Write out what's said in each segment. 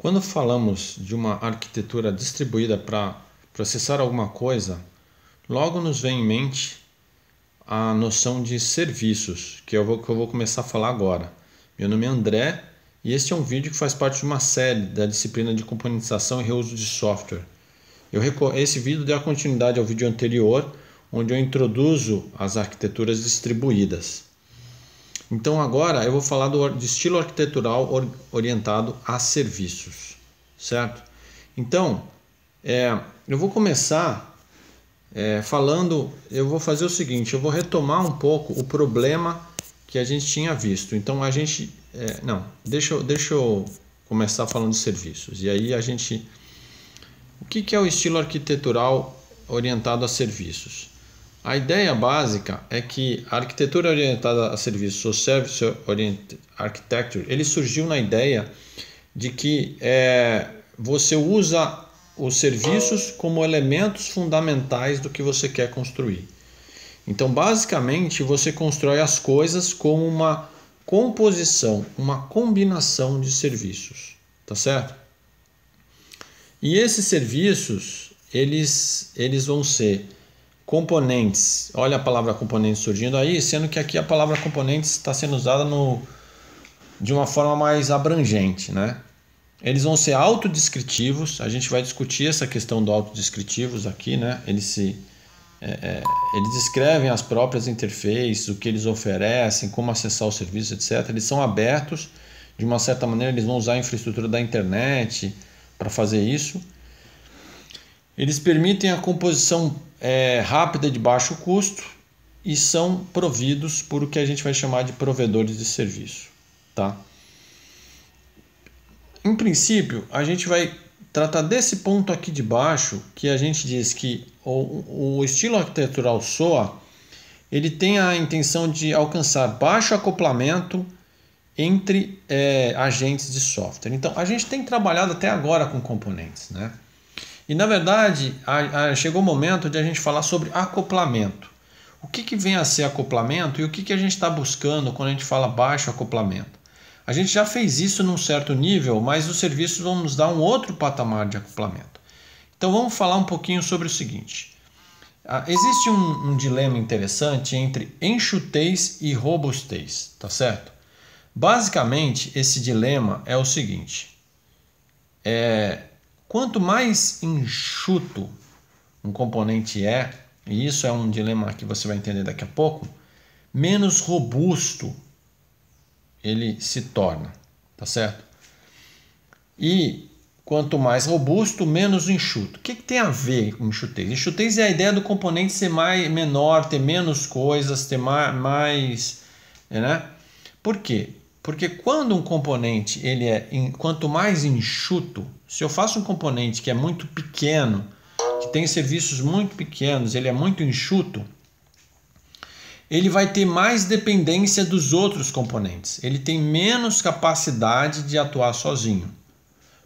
Quando falamos de uma arquitetura distribuída para processar alguma coisa, logo nos vem em mente a noção de serviços, que eu vou, que eu vou começar a falar agora. Meu nome é André e este é um vídeo que faz parte de uma série da disciplina de componentização e reuso de software. Eu Esse vídeo deu continuidade ao vídeo anterior, onde eu introduzo as arquiteturas distribuídas. Então agora eu vou falar do, de estilo arquitetural or, orientado a serviços, certo? Então é, eu vou começar é, falando, eu vou fazer o seguinte, eu vou retomar um pouco o problema que a gente tinha visto. Então a gente, é, não, deixa, deixa eu começar falando de serviços. E aí a gente, o que, que é o estilo arquitetural orientado a serviços? A ideia básica é que a arquitetura orientada a serviços, ou service oriented architecture, ele surgiu na ideia de que é, você usa os serviços como elementos fundamentais do que você quer construir. Então, basicamente, você constrói as coisas como uma composição, uma combinação de serviços, tá certo? E esses serviços, eles, eles vão ser componentes. Olha a palavra componentes surgindo aí, sendo que aqui a palavra componentes está sendo usada no, de uma forma mais abrangente, né? Eles vão ser autodescritivos, a gente vai discutir essa questão do autodescritivos aqui, né? Eles se é, é, eles descrevem as próprias interfaces, o que eles oferecem, como acessar o serviço, etc. Eles são abertos, de uma certa maneira, eles vão usar a infraestrutura da internet para fazer isso. Eles permitem a composição é, rápida de baixo custo e são providos por o que a gente vai chamar de provedores de serviço. Tá? Em princípio, a gente vai tratar desse ponto aqui de baixo, que a gente diz que o, o estilo arquitetural SOA ele tem a intenção de alcançar baixo acoplamento entre é, agentes de software. Então, a gente tem trabalhado até agora com componentes, né? E na verdade, a, a, chegou o momento de a gente falar sobre acoplamento. O que, que vem a ser acoplamento e o que, que a gente está buscando quando a gente fala baixo acoplamento? A gente já fez isso num certo nível, mas os serviços vão nos dar um outro patamar de acoplamento. Então vamos falar um pouquinho sobre o seguinte. Ah, existe um, um dilema interessante entre enxutez e robustez, tá certo? Basicamente, esse dilema é o seguinte: é, Quanto mais enxuto um componente é, e isso é um dilema que você vai entender daqui a pouco, menos robusto ele se torna, tá certo? E quanto mais robusto, menos enxuto. O que, que tem a ver com enxutez? Enxutez é a ideia do componente ser mais, menor, ter menos coisas, ter mais. mais né? Por quê? Porque quando um componente ele é quanto mais enxuto, se eu faço um componente que é muito pequeno, que tem serviços muito pequenos, ele é muito enxuto, ele vai ter mais dependência dos outros componentes. Ele tem menos capacidade de atuar sozinho,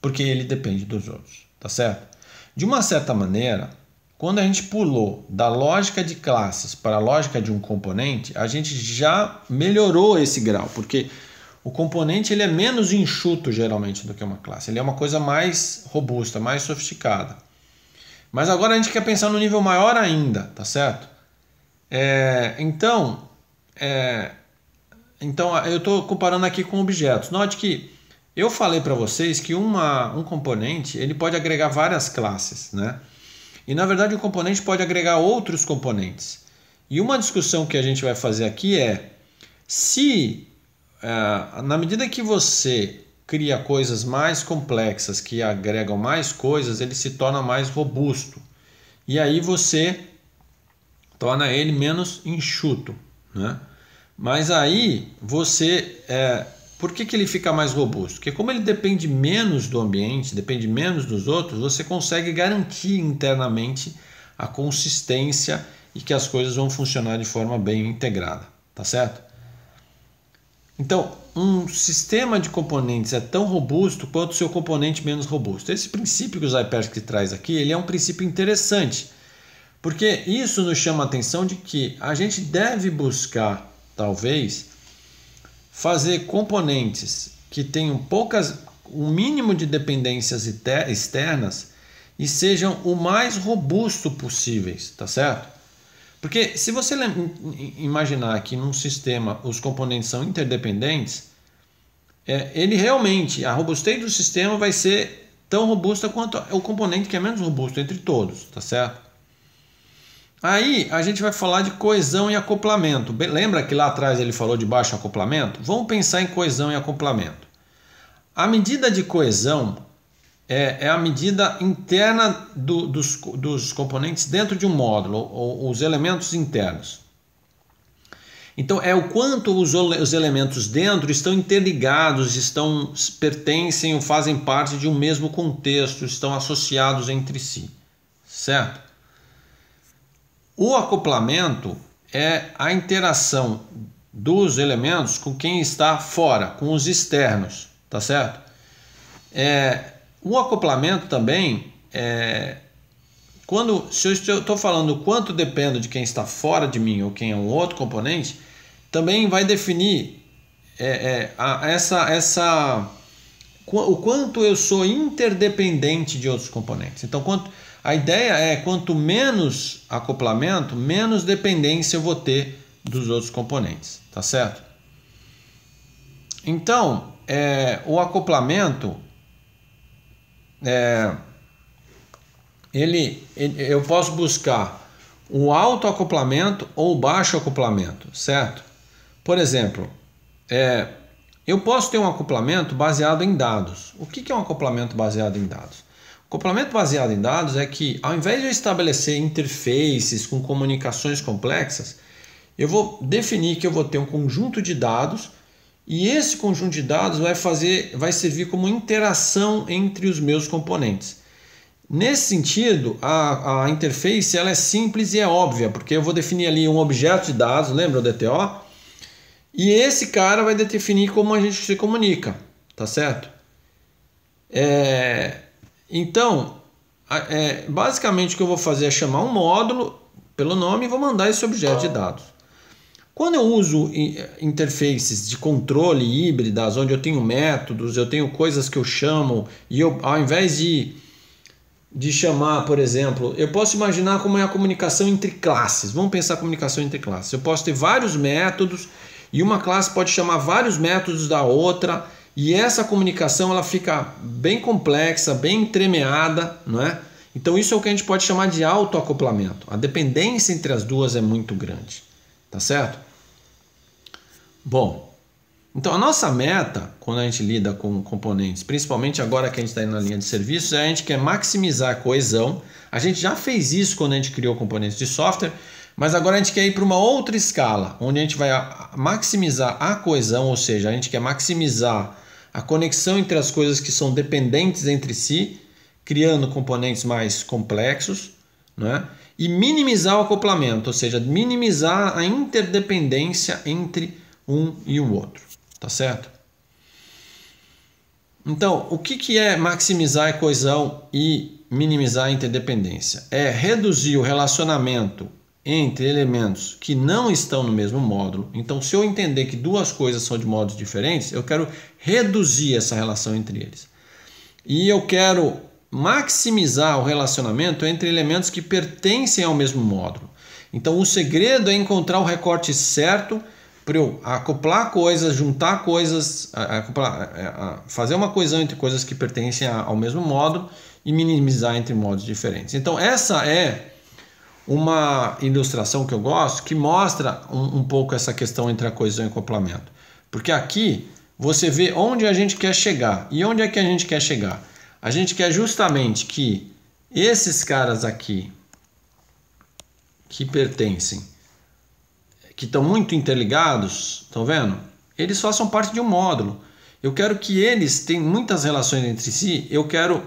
porque ele depende dos outros, tá certo? De uma certa maneira, quando a gente pulou da lógica de classes para a lógica de um componente, a gente já melhorou esse grau, porque o componente ele é menos enxuto geralmente do que uma classe, ele é uma coisa mais robusta, mais sofisticada. Mas agora a gente quer pensar no nível maior ainda, tá certo? É, então, é, então eu estou comparando aqui com objetos. Note que eu falei para vocês que uma, um componente ele pode agregar várias classes, né? E na verdade o componente pode agregar outros componentes. E uma discussão que a gente vai fazer aqui é se é, na medida que você cria coisas mais complexas que agregam mais coisas, ele se torna mais robusto. E aí você torna ele menos enxuto. Né? Mas aí você. É, por que, que ele fica mais robusto? Porque, como ele depende menos do ambiente, depende menos dos outros, você consegue garantir internamente a consistência e que as coisas vão funcionar de forma bem integrada. Tá certo? Então, um sistema de componentes é tão robusto quanto o seu componente menos robusto. Esse princípio que o Zyperski traz aqui, ele é um princípio interessante, porque isso nos chama a atenção de que a gente deve buscar, talvez, fazer componentes que tenham poucas, um mínimo de dependências externas e sejam o mais robusto possíveis, tá certo? Porque se você imaginar que num sistema os componentes são interdependentes, é, ele realmente, a robustez do sistema vai ser tão robusta quanto o componente que é menos robusto entre todos, tá certo? Aí a gente vai falar de coesão e acoplamento. Lembra que lá atrás ele falou de baixo acoplamento? Vamos pensar em coesão e acoplamento. A medida de coesão é, é a medida interna do, dos, dos componentes dentro de um módulo, ou, os elementos internos. Então, é o quanto os, os elementos dentro estão interligados, estão pertencem ou fazem parte de um mesmo contexto, estão associados entre si, certo? O acoplamento é a interação dos elementos com quem está fora, com os externos, tá certo? É, um acoplamento também é quando se eu estou falando quanto dependo de quem está fora de mim ou quem é um outro componente, também vai definir é, é, a, essa essa o quanto eu sou interdependente de outros componentes. Então, quanto, a ideia é quanto menos acoplamento, menos dependência eu vou ter dos outros componentes, tá certo? Então, é, o acoplamento é, ele, ele, eu posso buscar um alto acoplamento ou baixo acoplamento, certo? Por exemplo, é, eu posso ter um acoplamento baseado em dados. O que, que é um acoplamento baseado em dados? O acoplamento baseado em dados é que, ao invés de eu estabelecer interfaces com comunicações complexas, eu vou definir que eu vou ter um conjunto de dados e esse conjunto de dados vai fazer, vai servir como interação entre os meus componentes. Nesse sentido, a, a interface ela é simples e é óbvia, porque eu vou definir ali um objeto de dados, lembra o DTO? E esse cara vai definir como a gente se comunica, tá certo? É, então, é, basicamente o que eu vou fazer é chamar um módulo pelo nome e vou mandar esse objeto de dados. Quando eu uso eh, interfaces de controle híbridas, onde eu tenho métodos, eu tenho coisas que eu chamo, e eu, ao invés de, de chamar, por exemplo, eu posso imaginar como é a comunicação entre classes. Vamos pensar a comunicação entre classes. Eu posso ter vários métodos e uma classe pode chamar vários métodos da outra, e essa comunicação ela fica bem complexa, bem entremeada, não é? Então isso é o que a gente pode chamar de autoacoplamento. A dependência entre as duas é muito grande, tá certo? Bom, então a nossa meta, quando a gente lida com componentes, principalmente agora que a gente está indo na linha de serviços, é a gente quer maximizar a coesão. A gente já fez isso quando a gente criou componentes de software, mas agora a gente quer ir para uma outra escala, onde a gente vai maximizar a coesão, ou seja, a gente quer maximizar a conexão entre as coisas que são dependentes entre si, criando componentes mais complexos, né? e minimizar o acoplamento, ou seja, minimizar a interdependência entre um e o outro, tá certo? Então, o que, que é maximizar a coesão e minimizar a interdependência? É reduzir o relacionamento entre elementos que não estão no mesmo módulo. Então, se eu entender que duas coisas são de modos diferentes, eu quero reduzir essa relação entre eles. E eu quero maximizar o relacionamento entre elementos que pertencem ao mesmo módulo. Então, o segredo é encontrar o recorte certo para eu acoplar coisas, juntar coisas, acoplar, fazer uma coisão entre coisas que pertencem ao mesmo modo e minimizar entre modos diferentes. Então, essa é uma ilustração que eu gosto que mostra um, um pouco essa questão entre a coesão e o acoplamento. Porque aqui você vê onde a gente quer chegar. E onde é que a gente quer chegar? A gente quer justamente que esses caras aqui que pertencem que estão muito interligados, estão vendo? Eles façam parte de um módulo. Eu quero que eles tenham muitas relações entre si, eu quero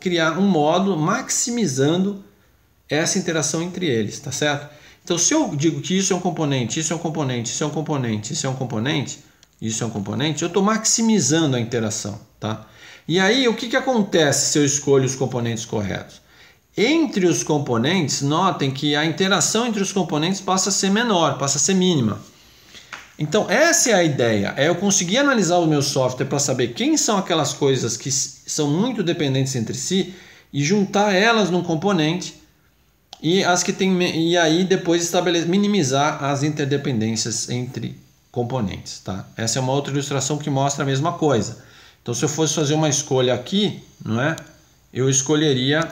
criar um módulo maximizando essa interação entre eles, tá certo? Então, se eu digo que isso é um componente, isso é um componente, isso é um componente, isso é um componente, isso é um componente, eu estou maximizando a interação, tá? E aí, o que, que acontece se eu escolho os componentes corretos? Entre os componentes, notem que a interação entre os componentes passa a ser menor, passa a ser mínima. Então, essa é a ideia, é eu conseguir analisar o meu software para saber quem são aquelas coisas que são muito dependentes entre si e juntar elas num componente e as que tem e aí depois estabelecer minimizar as interdependências entre componentes, tá? Essa é uma outra ilustração que mostra a mesma coisa. Então, se eu fosse fazer uma escolha aqui, não é? Eu escolheria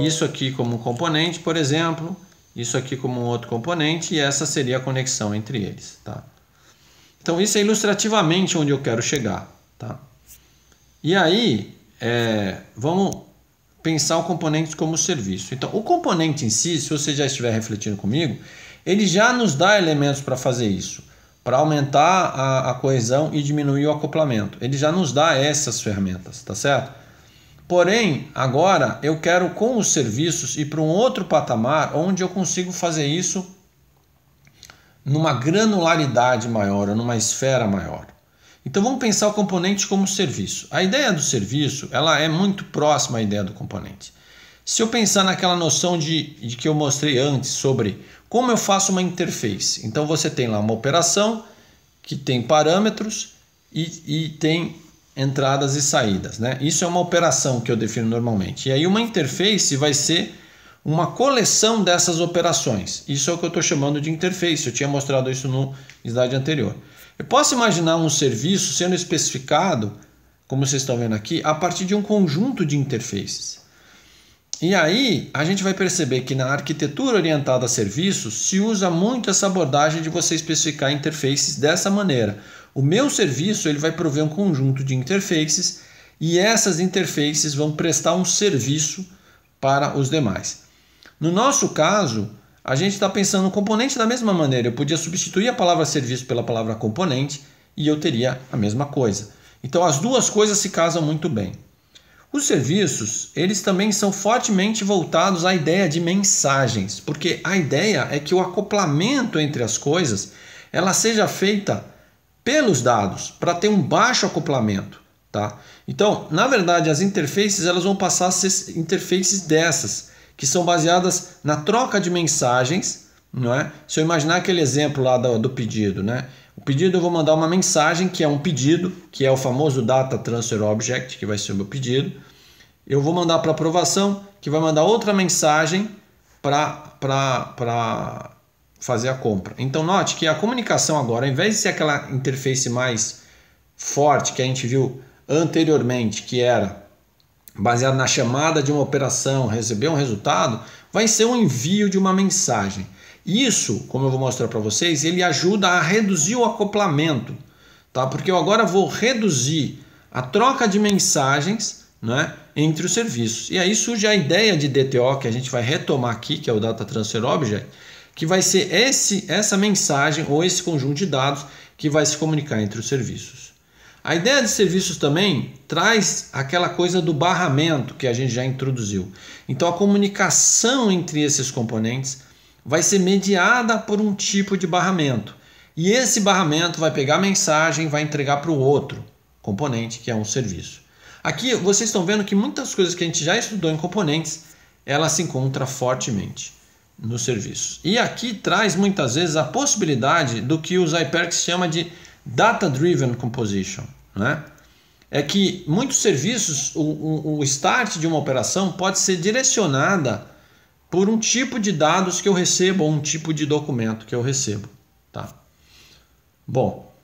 isso aqui como um componente, por exemplo, isso aqui como um outro componente, e essa seria a conexão entre eles. Tá? Então, isso é ilustrativamente onde eu quero chegar. Tá? E aí, é, vamos pensar o componente como serviço. Então, o componente em si, se você já estiver refletindo comigo, ele já nos dá elementos para fazer isso, para aumentar a, a coesão e diminuir o acoplamento. Ele já nos dá essas ferramentas, tá certo? Porém, agora eu quero com os serviços ir para um outro patamar onde eu consigo fazer isso numa granularidade maior, numa esfera maior. Então vamos pensar o componente como serviço. A ideia do serviço ela é muito próxima à ideia do componente. Se eu pensar naquela noção de, de que eu mostrei antes sobre como eu faço uma interface, então você tem lá uma operação que tem parâmetros e, e tem entradas e saídas. Né? Isso é uma operação que eu defino normalmente. E aí uma interface vai ser uma coleção dessas operações. Isso é o que eu estou chamando de interface. Eu tinha mostrado isso no slide anterior. Eu posso imaginar um serviço sendo especificado, como vocês estão vendo aqui, a partir de um conjunto de interfaces. E aí a gente vai perceber que na arquitetura orientada a serviços se usa muito essa abordagem de você especificar interfaces dessa maneira, o meu serviço ele vai prover um conjunto de interfaces e essas interfaces vão prestar um serviço para os demais. No nosso caso, a gente está pensando no componente da mesma maneira. Eu podia substituir a palavra serviço pela palavra componente e eu teria a mesma coisa. Então as duas coisas se casam muito bem. Os serviços, eles também são fortemente voltados à ideia de mensagens, porque a ideia é que o acoplamento entre as coisas ela seja feita pelos dados para ter um baixo acoplamento, tá? Então, na verdade, as interfaces elas vão passar a ser interfaces dessas, que são baseadas na troca de mensagens, não é? Se eu imaginar aquele exemplo lá do, do pedido, né? O pedido eu vou mandar uma mensagem que é um pedido, que é o famoso data transfer object, que vai ser o meu pedido. Eu vou mandar para aprovação, que vai mandar outra mensagem para fazer a compra. Então note que a comunicação agora, ao invés de ser aquela interface mais forte que a gente viu anteriormente, que era baseada na chamada de uma operação, receber um resultado, vai ser o um envio de uma mensagem. Isso, como eu vou mostrar para vocês, ele ajuda a reduzir o acoplamento, tá? Porque eu agora vou reduzir a troca de mensagens, né, entre os serviços. E aí surge a ideia de DTO que a gente vai retomar aqui, que é o Data Transfer Object, que vai ser esse, essa mensagem ou esse conjunto de dados que vai se comunicar entre os serviços. A ideia de serviços também traz aquela coisa do barramento que a gente já introduziu. Então a comunicação entre esses componentes vai ser mediada por um tipo de barramento. E esse barramento vai pegar a mensagem e vai entregar para o outro componente, que é um serviço. Aqui vocês estão vendo que muitas coisas que a gente já estudou em componentes, ela se encontra fortemente nos serviços. E aqui traz muitas vezes a possibilidade do que os IPERCs chama de Data Driven Composition. Né? É que muitos serviços, o, o start de uma operação pode ser direcionada por um tipo de dados que eu recebo ou um tipo de documento que eu recebo. Tá? Bom,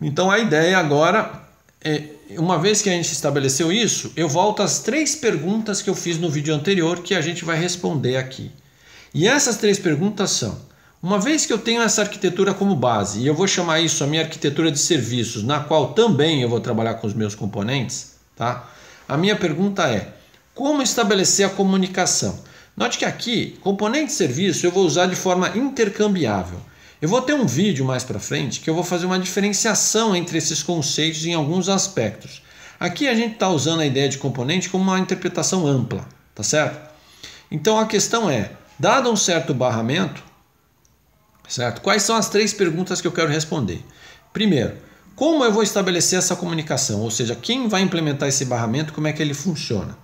então a ideia agora é, uma vez que a gente estabeleceu isso, eu volto às três perguntas que eu fiz no vídeo anterior que a gente vai responder aqui. E essas três perguntas são: uma vez que eu tenho essa arquitetura como base, e eu vou chamar isso a minha arquitetura de serviços, na qual também eu vou trabalhar com os meus componentes, tá? A minha pergunta é: como estabelecer a comunicação? Note que aqui, componente e serviço eu vou usar de forma intercambiável. Eu vou ter um vídeo mais para frente que eu vou fazer uma diferenciação entre esses conceitos em alguns aspectos. Aqui a gente está usando a ideia de componente como uma interpretação ampla, tá certo? Então a questão é: Dado um certo barramento, certo? Quais são as três perguntas que eu quero responder? Primeiro, como eu vou estabelecer essa comunicação? Ou seja, quem vai implementar esse barramento, como é que ele funciona?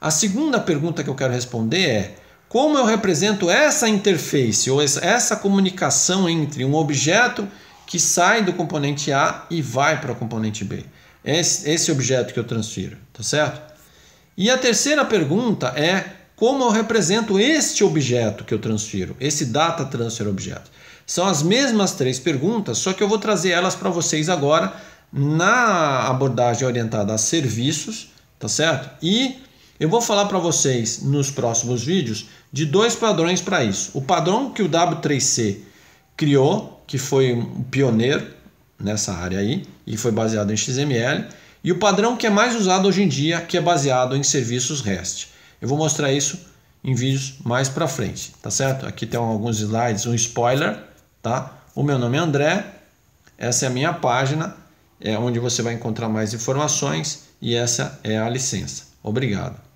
A segunda pergunta que eu quero responder é: como eu represento essa interface ou essa comunicação entre um objeto que sai do componente A e vai para o componente B? Esse, esse objeto que eu transfiro, tá certo? E a terceira pergunta é como eu represento este objeto que eu transfiro, esse data transfer objeto. São as mesmas três perguntas, só que eu vou trazer elas para vocês agora na abordagem orientada a serviços, tá certo? E eu vou falar para vocês nos próximos vídeos de dois padrões para isso. O padrão que o W3C criou, que foi um pioneiro nessa área aí e foi baseado em XML, e o padrão que é mais usado hoje em dia, que é baseado em serviços REST. Eu vou mostrar isso em vídeos mais para frente, tá certo? Aqui tem alguns slides, um spoiler, tá? O meu nome é André, essa é a minha página, é onde você vai encontrar mais informações e essa é a licença. Obrigado.